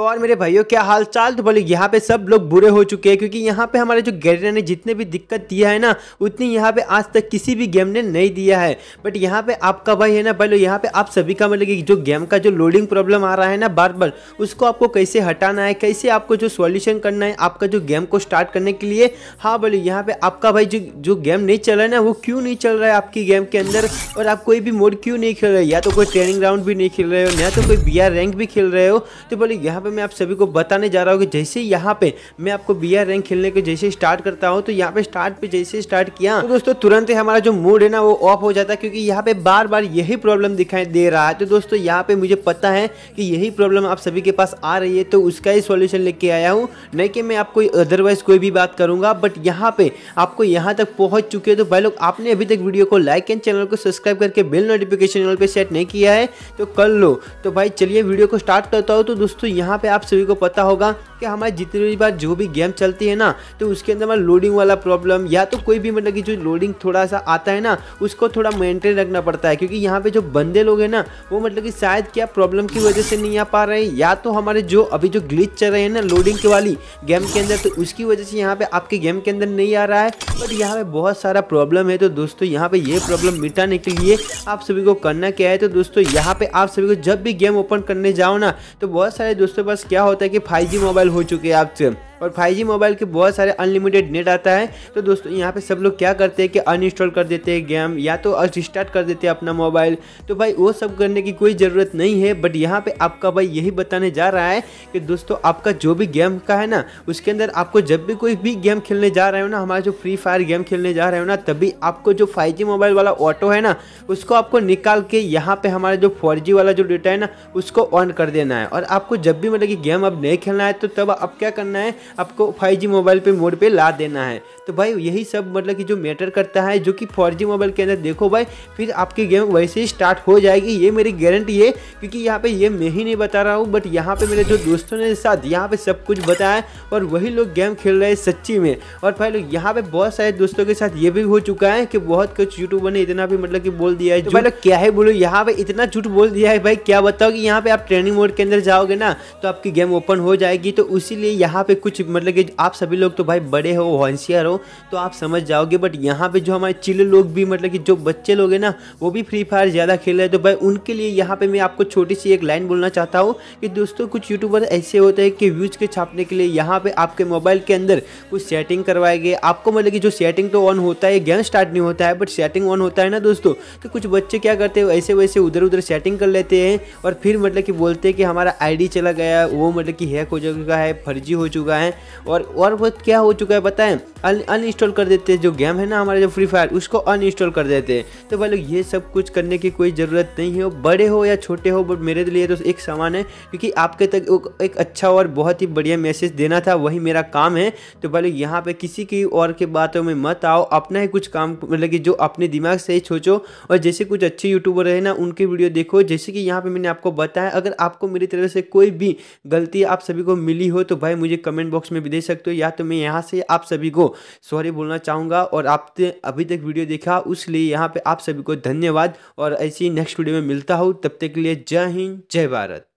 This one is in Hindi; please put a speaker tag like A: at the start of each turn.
A: तो और मेरे भाइयों क्या हाल चाल तो बोले यहाँ पे सब लोग बुरे हो चुके हैं क्योंकि यहाँ पे हमारे जो गैरियर ने जितने भी दिक्कत दिया है ना उतनी यहाँ पे आज तक किसी भी गेम ने नहीं दिया है बट यहाँ पे आपका भाई है ना बोलो यहाँ पे आप सभी का मतलब कि जो गेम का जो लोडिंग प्रॉब्लम आ रहा है ना बार बार उसको आपको कैसे हटाना है कैसे आपको जो सॉल्यूशन करना है आपका जो गेम को स्टार्ट करने के लिए हाँ बोले यहाँ पे आपका भाई जो जो गेम नहीं चल रहा है ना वो क्यों नहीं चल रहा है आपकी गेम के अंदर और आप कोई भी मोड क्यों नहीं खेल रहे या तो कोई ट्रेनिंग राउंड भी नहीं खेल रहे हो या तो कोई बी रैंक भी खेल रहे हो तो बोले यहाँ पे पे मैं आप सभी को बताने जा रहा हूँ कि जैसे यहाँ पे मैं आपको बी आर रैंक खेलने को जैसे स्टार्ट करता हूँ तो यहाँ पे स्टार्ट पे जैसे स्टार्ट किया तो दोस्तों तुरंत ही हमारा जो मूड है ना वो ऑफ हो जाता है क्योंकि यहाँ पे बार बार यही प्रॉब्लम दिखाई दे रहा है तो दोस्तों यहाँ पे मुझे पता है कि यही प्रॉब्लम आप सभी के पास आ रही है तो उसका ही सोल्यूशन लेके आया हूँ नहीं कि मैं आपको अदरवाइज कोई भी बात करूंगा बट यहाँ पे आपको यहाँ तक पहुँच चुके हैं तो भाई लोग आपने अभी तक वीडियो को लाइक एंड चैनल को सब्सक्राइब करके बिल नोटिफिकेशन पर सेट नहीं किया है तो कर लो तो भाई चलिए वीडियो को स्टार्ट करता हूँ तो दोस्तों यहाँ पे आप सभी को पता होगा कि हमारे जितनी भी बार जो भी गेम चलती है ना तो उसके अंदर हमारा लोडिंग वाला प्रॉब्लम या तो कोई भी मतलब कि जो लोडिंग थोड़ा सा आता है ना उसको थोड़ा मेंटेन रखना पड़ता है क्योंकि यहाँ पे जो बंदे लोग हैं ना वो मतलब कि शायद क्या प्रॉब्लम की वजह से नहीं आ पा रहे या तो हमारे जो अभी जो ग्लिच चल रहे हैं ना लोडिंग के वाली गेम के अंदर तो उसकी वजह से यहाँ पे आपके गेम के अंदर नहीं आ रहा है बट यहाँ पे बहुत सारा प्रॉब्लम है तो दोस्तों यहाँ पे यह प्रॉब्लम मिटाने के लिए आप सभी को करना क्या है तो दोस्तों यहाँ पे आप सभी को जब भी गेम ओपन करने जाओ ना तो बहुत सारे दोस्तों दोस्तों बस क्या होता है कि फाइव मोबाइल हो चुके हैं आपसे और 5G मोबाइल के बहुत सारे अनलिमिटेड नेट आता है तो दोस्तों यहाँ पे सब लोग क्या करते हैं कि अनइंस्टॉल कर देते हैं गेम या तो रिस्टार्ट कर देते हैं अपना मोबाइल तो भाई वो सब करने की कोई ज़रूरत नहीं है बट यहाँ पर आपका भाई यही बताने जा रहा है कि दोस्तों आपका जो भी गेम का है ना उसके अंदर आपको जब भी कोई भी गेम खेलने जा रहे हो ना हमारा जो फ्री फायर गेम खेलने जा रहे हो ना तभी आपको जो फाइव मोबाइल वाला ऑटो है ना उसको आपको निकाल के यहाँ पर हमारा जो फोर वाला जो डेटा है ना उसको ऑन कर देना है और आपको जब भी मतलब कि गेम अब नहीं खेलना है तो तब आप क्या करना है आपको फाइव मोबाइल पे मोड पे ला देना है तो भाई यही सब मतलब कि जो मैटर करता है जो कि फोर मोबाइल के अंदर देखो भाई फिर आपकी गेम वैसे ही स्टार्ट हो जाएगी ये मेरी गारंटी है क्योंकि यहाँ पे ये मैं ही नहीं बता रहा हूँ बट यहाँ पे मेरे जो दोस्तों ने साथ यहाँ पे सब कुछ बताया और वही लोग गेम खेल रहे हैं सच्ची में और भाई लोग यहाँ पे बहुत सारे दोस्तों के साथ ये भी हो चुका है कि बहुत कुछ यूट्यूबर ने इतना भी मतलब कि बोल दिया है तो भाई लोग क्या है बोलो यहाँ पे इतना झूठ बोल दिया है भाई क्या बताओ कि यहाँ पे आप ट्रेनिंग मोड के अंदर जाओगे ना तो आपकी गेम ओपन हो जाएगी तो उसी यहाँ पे कुछ अच्छी मतलब कि आप सभी लोग तो भाई बड़े हो होशियार हो तो आप समझ जाओगे बट यहाँ पे जो हमारे चिल लोग भी मतलब कि जो बच्चे लोग हैं ना वो भी फ्री फायर ज़्यादा खेल रहे हैं तो भाई उनके लिए यहाँ पे मैं आपको छोटी सी एक लाइन बोलना चाहता हूँ कि दोस्तों कुछ यूट्यूबर ऐसे होते हैं कि व्यूज़ के छापने के लिए यहाँ पर आपके मोबाइल के अंदर कुछ सेटिंग करवाए गए आपको मतलब कि जो सेटिंग तो ऑन होता है गेम स्टार्ट नहीं होता है बट सेटिंग ऑन होता है ना दोस्तों तो कुछ बच्चे क्या करते हैं ऐसे वैसे उधर उधर सेटिंग कर लेते हैं और फिर मतलब कि बोलते हैं कि हमारा आईडी चला गया वो मतलब कि हैक हो चुका है फर्जी हो चुका है है और और वो क्या हो चुका है बताएं अन इंस्टॉल कर देते हैं जो गेम है ना हमारा जो फ्री फायर उसको अन इंस्टॉल कर देते हैं तो भाई लोग ये सब कुछ करने की कोई ज़रूरत नहीं है बड़े हो या छोटे हो बट मेरे लिए तो एक समान है क्योंकि आपके तक एक अच्छा और बहुत ही बढ़िया मैसेज देना था वही मेरा काम है तो भाई लोग यहाँ पर किसी की और के बातों में मत आओ अपना ही कुछ काम मतलब कि जो अपने दिमाग से ही सोचो और जैसे कुछ अच्छे यूट्यूबर है ना उनकी वीडियो देखो जैसे कि यहाँ पर मैंने आपको बताया अगर आपको मेरी तरफ से कोई भी गलती आप सभी को मिली हो तो भाई मुझे कमेंट बॉक्स में भी दे सकते हो या तो मैं यहाँ से आप सभी को सॉरी बोलना चाहूँगा और आपने अभी तक वीडियो देखा लिए यहाँ पर आप सभी को धन्यवाद और ऐसी नेक्स्ट वीडियो में मिलता हूँ तब तक के लिए जय हिंद जय भारत